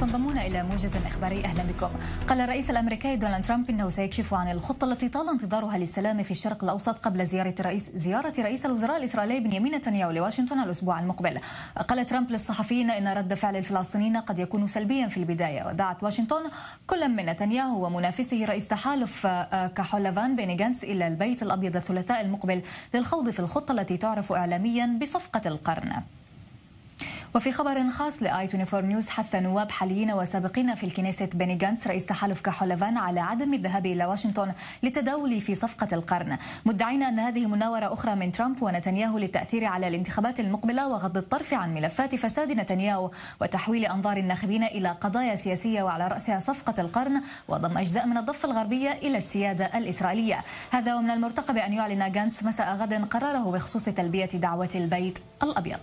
تنضمون إلى موجز إخباري أهلا بكم قال الرئيس الأمريكي دونالد ترامب أنه سيكشف عن الخطة التي طال انتظارها للسلام في الشرق الأوسط قبل زيارة رئيس زيارة رئيس الوزراء الإسرائيلي بنيامين نتنياهو لواشنطن الأسبوع المقبل قال ترامب للصحفيين أن رد فعل الفلسطينيين قد يكون سلبيا في البداية ودعت واشنطن كل من نتنياهو ومنافسه رئيس تحالف آه، كحولفان بيني جانس إلى البيت الأبيض الثلاثاء المقبل للخوض في الخطة التي تعرف إعلاميا بصفقة القرن وفي خبر خاص لآي 24 نيوز حث نواب حاليين وسابقين في الكنيسة بيني جانتس رئيس تحالف كحولفان على عدم الذهاب إلى واشنطن للتداول في صفقة القرن مدعين أن هذه مناورة أخرى من ترامب ونتنياهو للتأثير على الانتخابات المقبلة وغض الطرف عن ملفات فساد نتنياهو وتحويل أنظار الناخبين إلى قضايا سياسية وعلى رأسها صفقة القرن وضم أجزاء من الضفة الغربية إلى السيادة الإسرائيلية هذا ومن المرتقب أن يعلن جانتس مساء غد قراره بخصوص تلبية دعوة البيت الأبيض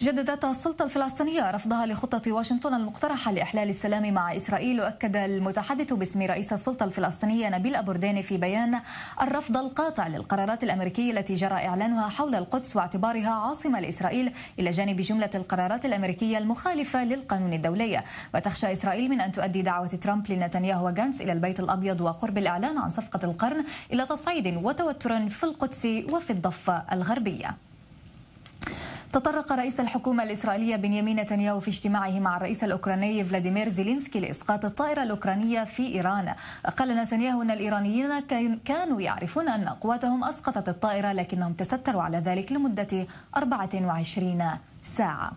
جددت السلطة الفلسطينية رفضها لخطة واشنطن المقترحة لإحلال السلام مع إسرائيل وأكد المتحدث باسم رئيس السلطة الفلسطينية نبيل أبورديني في بيان الرفض القاطع للقرارات الأمريكية التي جرى إعلانها حول القدس واعتبارها عاصمة لإسرائيل إلى جانب جملة القرارات الأمريكية المخالفة للقانون الدولي وتخشى إسرائيل من أن تؤدي دعوة ترامب لنتنياهو وغانس إلى البيت الأبيض وقرب الإعلان عن صفقة القرن إلى تصعيد وتوتر في القدس وفي الضفة الغربية تطرق رئيس الحكومة الإسرائيلية بنيامين نتنياهو في اجتماعه مع الرئيس الأوكراني فلاديمير زيلينسكي لإسقاط الطائرة الأوكرانية في إيران قال نتنياهو أن الإيرانيين كانوا يعرفون أن قواتهم أسقطت الطائرة لكنهم تستروا على ذلك لمدة 24 ساعة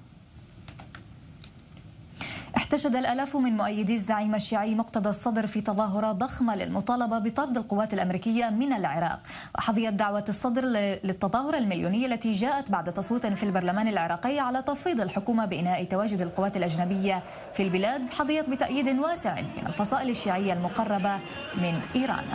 احتشد الآلاف من مؤيدي الزعيم الشيعي مقتدى الصدر في تظاهرة ضخمة للمطالبة بطرد القوات الأمريكية من العراق وحظيت دعوة الصدر للتظاهرة المليونية التي جاءت بعد تصويت في البرلمان العراقي على تفويض الحكومة بإنهاء تواجد القوات الأجنبية في البلاد حظيت بتأييد واسع من الفصائل الشيعية المقربة من إيران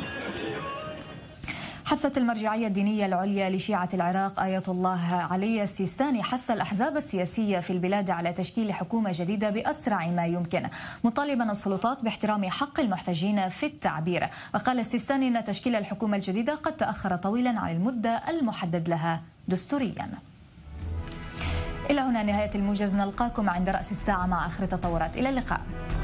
حثت المرجعية الدينية العليا لشيعة العراق آية الله علي السيستاني حث الأحزاب السياسية في البلاد على تشكيل حكومة جديدة بأسرع ما يمكن مطالبا السلطات باحترام حق المحتجين في التعبير وقال السيستاني أن تشكيل الحكومة الجديدة قد تأخر طويلا عن المدة المحدد لها دستوريا إلى هنا نهاية الموجز نلقاكم عند رأس الساعة مع آخر تطورات إلى اللقاء